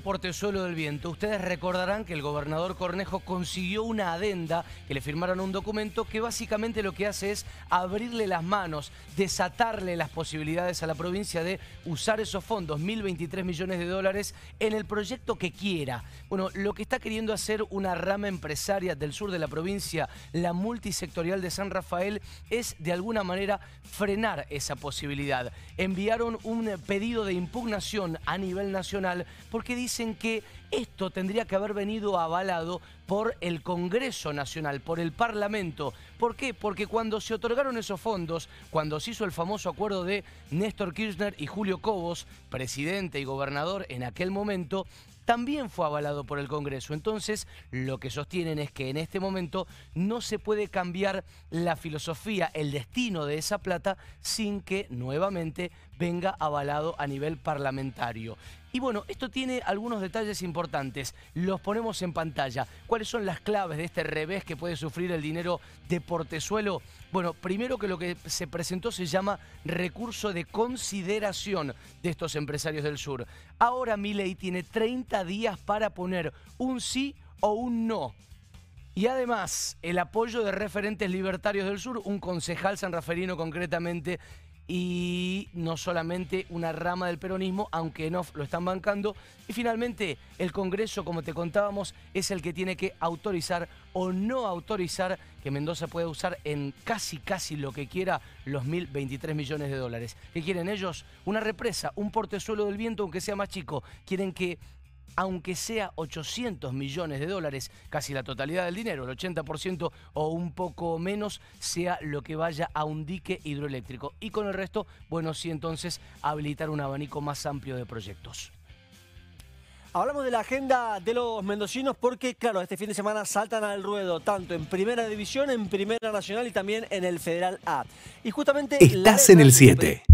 porte portezuelo del viento. Ustedes recordarán que el gobernador Cornejo consiguió una adenda, que le firmaron un documento que básicamente lo que hace es abrirle las manos, desatarle las posibilidades a la provincia de usar esos fondos, 1.023 millones de dólares, en el proyecto que quiera. Bueno, lo que está queriendo hacer una rama empresaria del sur de la provincia, la multisectorial de San Rafael, es de alguna manera frenar esa posibilidad. Enviaron un pedido de impugnación a nivel nacional porque dice dicen que esto tendría que haber venido avalado por el Congreso Nacional, por el Parlamento. ¿Por qué? Porque cuando se otorgaron esos fondos, cuando se hizo el famoso acuerdo de Néstor Kirchner y Julio Cobos, presidente y gobernador en aquel momento, también fue avalado por el Congreso. Entonces, lo que sostienen es que en este momento no se puede cambiar la filosofía, el destino de esa plata, sin que nuevamente venga avalado a nivel parlamentario. Y bueno, esto tiene algunos detalles importantes. Los ponemos en pantalla. ¿Cuáles son las claves de este revés que puede sufrir el dinero de Portezuelo? Bueno, primero que lo que se presentó se llama recurso de consideración de estos empresarios del sur. Ahora Milei tiene 30 días para poner un sí o un no y además, el apoyo de referentes libertarios del sur, un concejal sanraferino concretamente, y no solamente una rama del peronismo, aunque no lo están bancando. Y finalmente, el Congreso, como te contábamos, es el que tiene que autorizar o no autorizar que Mendoza pueda usar en casi, casi lo que quiera los 1.023 millones de dólares. ¿Qué quieren ellos? Una represa, un portezuelo del viento, aunque sea más chico. Quieren que aunque sea 800 millones de dólares, casi la totalidad del dinero, el 80% o un poco menos, sea lo que vaya a un dique hidroeléctrico. Y con el resto, bueno, sí entonces habilitar un abanico más amplio de proyectos. Hablamos de la agenda de los mendocinos porque, claro, este fin de semana saltan al ruedo tanto en Primera División, en Primera Nacional y también en el Federal A. Y justamente... Estás en el 7.